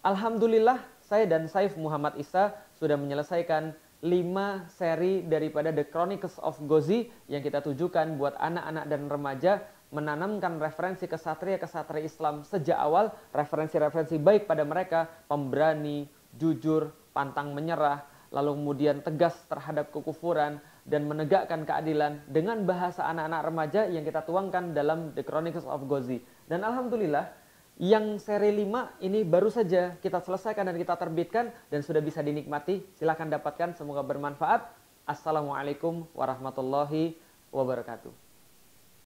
Alhamdulillah saya dan Saif Muhammad Isa sudah menyelesaikan 5 seri daripada The Chronicles of Gozi yang kita tujukan buat anak-anak dan remaja menanamkan referensi kesatria-kesatria Islam sejak awal, referensi-referensi baik pada mereka, pemberani, jujur, pantang menyerah, lalu kemudian tegas terhadap kekufuran, dan menegakkan keadilan dengan bahasa anak-anak remaja yang kita tuangkan dalam The Chronicles of Gozi. Dan Alhamdulillah, yang seri 5 ini baru saja kita selesaikan dan kita terbitkan dan sudah bisa dinikmati. Silahkan dapatkan, semoga bermanfaat. Assalamualaikum warahmatullahi wabarakatuh.